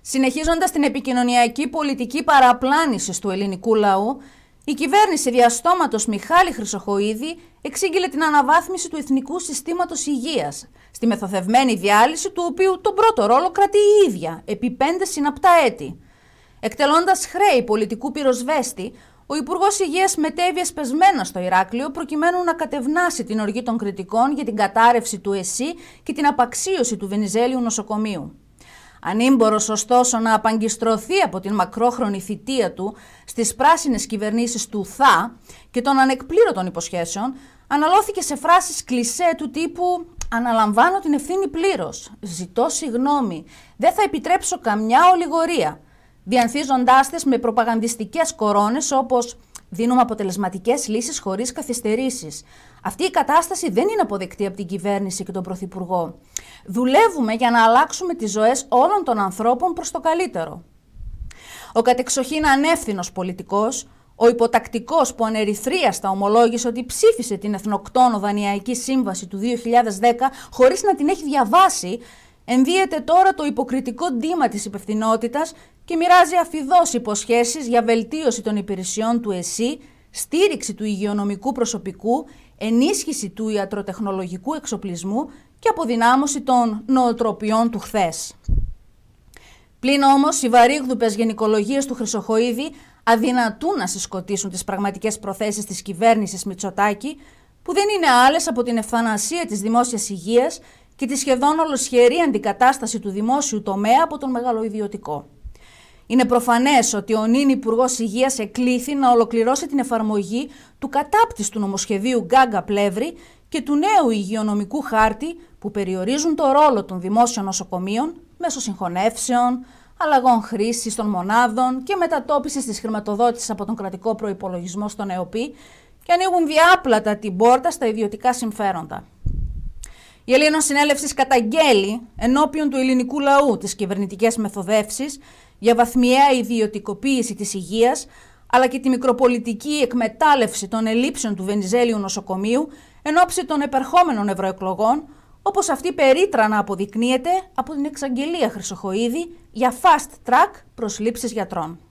Συνεχίζοντας την επικοινωνιακή πολιτική παραπλάνησης του ελληνικού λαού, η κυβέρνηση διαστόματος Μιχάλη Χρυσοχοίδη εξήγηλε την αναβάθμιση του Εθνικού συστήματος υγείας. στη μεθοθευμένη διάλυση του οποίου τον πρώτο ρόλο κρατεί η ίδια, επί πέντε συναπτά έτη. Εκτελώντας χρέη πολιτικού πυροσβέστη, ο Υπουργός Υγείας μετέβει εσπεσμένα στο Ηράκλειο προκειμένου να κατευνάσει την οργή των κριτικών για την κατάρρευση του ΕΣΥ και την απαξίωση του Βενιζέλιου νοσοκομείου. Ανήμπορος ωστόσο να απαγκιστρωθεί από την μακρόχρονη θητεία του στις πράσινες κυβερνήσεις του ΘΑ και των ανεκπλήρωτων υποσχέσεων, αναλώθηκε σε φράσεις κλισέ του τύπου «Αναλαμβάνω την ευθύνη πλήρως, ζητώ συγνώμη, δεν θα επιτρέψω καμιά ολιγορία», διανθίζοντάς τις με προπαγανδιστικές κορώνες όπως Δίνουμε αποτελεσματικές λύσεις χωρίς καθυστερήσεις. Αυτή η κατάσταση δεν είναι αποδεκτή από την κυβέρνηση και τον Πρωθυπουργό. Δουλεύουμε για να αλλάξουμε τις ζωές όλων των ανθρώπων προς το καλύτερο. Ο κατεξοχήν ανεύθυνος πολιτικός, ο υποτακτικός που ανερυθρίαστα ομολόγησε ότι ψήφισε την Εθνοκτόνο Δανειακή Σύμβαση του 2010 χωρίς να την έχει διαβάσει, ενδύεται τώρα το υποκριτικό ντύμα της υπευθυνότητας και μοιράζει αφιδό υποσχέσεις για βελτίωση των υπηρεσιών του ΕΣΥ, στήριξη του υγειονομικού προσωπικού, ενίσχυση του ιατροτεχνολογικού εξοπλισμού και αποδυνάμωση των νοοτροπιών του χθες. Πλην όμως, οι βαρύγδουπες γενικολογίες του Χρυσοχοίδη αδυνατούν να συσκοτήσουν τις πραγματικές προθέσεις της κυβέρνησης Μητσοτάκη, που δεν είναι άλλες από την ευθανασία της δημόσιας υγείας και τη σχεδόν ολοσχερή αντικατάσταση του δημόσιου τομέα από τον μεγαλοειδιωτικό. Είναι προφανές ότι ο νυν Υπουργός Υγείας εκλήθη να ολοκληρώσει την εφαρμογή του κατάπτυστου νομοσχεδίου Γκάγκα Πλεύρη και του νέου υγειονομικού χάρτη που περιορίζουν το ρόλο των δημόσιων νοσοκομείων μέσω συγχωνεύσεων, αλλαγών χρήσης των μονάδων και μετατόπισης της χρηματοδότησης από τον κρατικό προπολογισμό στον ΕΟΠΗ και ανοίγουν διάπλατα την πόρτα στα ιδιωτικά συμφέροντα. Η Ελλήνων Συνέλευσης καταγγέλει ενώπιον του ελληνικού λαού τις κυβερνητικές μεθοδεύσεις για βαθμιαία ιδιωτικοποίηση της υγείας αλλά και τη μικροπολιτική εκμετάλλευση των ελλείψεων του Βενιζέλιου νοσοκομείου εν ώψη των επερχόμενων ευρωεκλογών, όπως αυτή περίτρανα αποδεικνύεται από την εξαγγελία Χρυσοχοίδη για fast track προσλήψεις γιατρών.